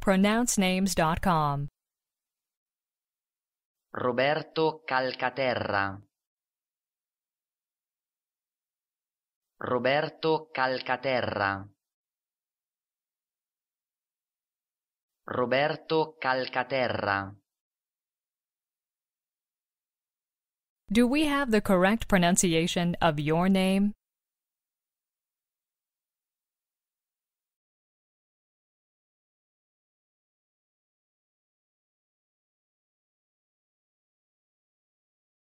pronouncenames.com. Roberto Calcaterra Roberto Calcaterra Roberto Calcaterra Do we have the correct pronunciation of your name?